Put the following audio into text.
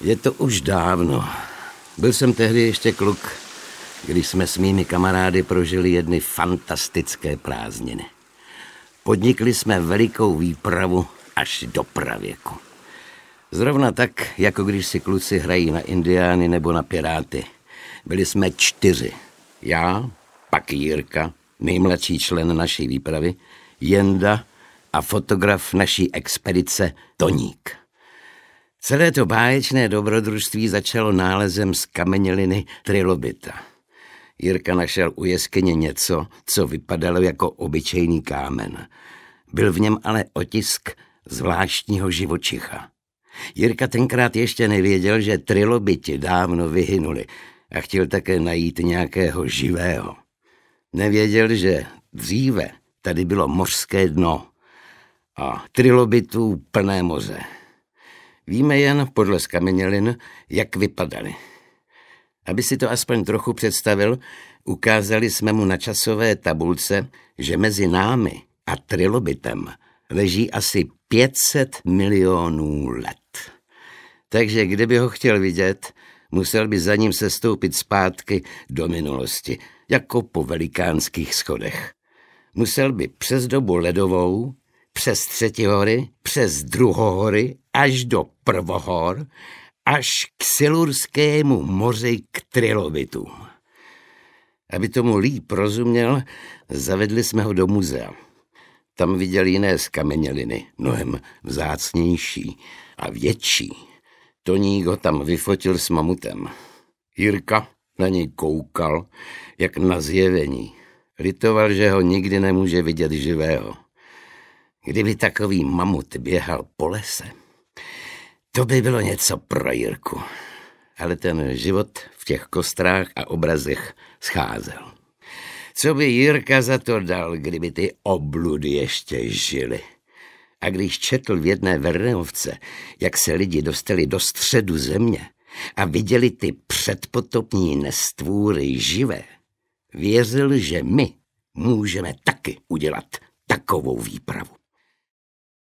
Je to už dávno. Byl jsem tehdy ještě kluk, když jsme s mými kamarády prožili jedny fantastické prázdniny. Podnikli jsme velikou výpravu až do pravěku. Zrovna tak, jako když si kluci hrají na indiány nebo na piráty. Byli jsme čtyři. Já, pak Jirka, nejmladší člen naší výpravy, Jenda a fotograf naší expedice Toník. Celé to báječné dobrodružství začalo nálezem z kameněliny trilobita. Jirka našel u jeskyně něco, co vypadalo jako obyčejný kámen. Byl v něm ale otisk zvláštního živočicha. Jirka tenkrát ještě nevěděl, že trilobiti dávno vyhynuli a chtěl také najít nějakého živého. Nevěděl, že dříve tady bylo mořské dno a trilobitů plné moře. Víme jen podle skamenělin, jak vypadaly. Aby si to aspoň trochu představil, ukázali jsme mu na časové tabulce, že mezi námi a trilobitem leží asi 500 milionů let. Takže kdyby ho chtěl vidět, musel by za ním se stoupit zpátky do minulosti, jako po velikánských schodech. Musel by přes dobu ledovou přes třetí hory, přes Druhohory až do Prvohor, až k Silurskému moři k Trilobitům. Aby tomu líp rozuměl, zavedli jsme ho do muzea. Tam viděl jiné skameněliny, mnohem vzácnější a větší. Toník ho tam vyfotil s mamutem. Jirka na něj koukal, jak na zjevení. Litoval, že ho nikdy nemůže vidět živého. Kdyby takový mamut běhal po lese, to by bylo něco pro Jirku. Ale ten život v těch kostrách a obrazech scházel. Co by Jirka za to dal, kdyby ty obludy ještě žily? A když četl v jedné Verneovce, jak se lidi dostali do středu země a viděli ty předpotopní nestvůry živé, věřil, že my můžeme taky udělat takovou výpravu.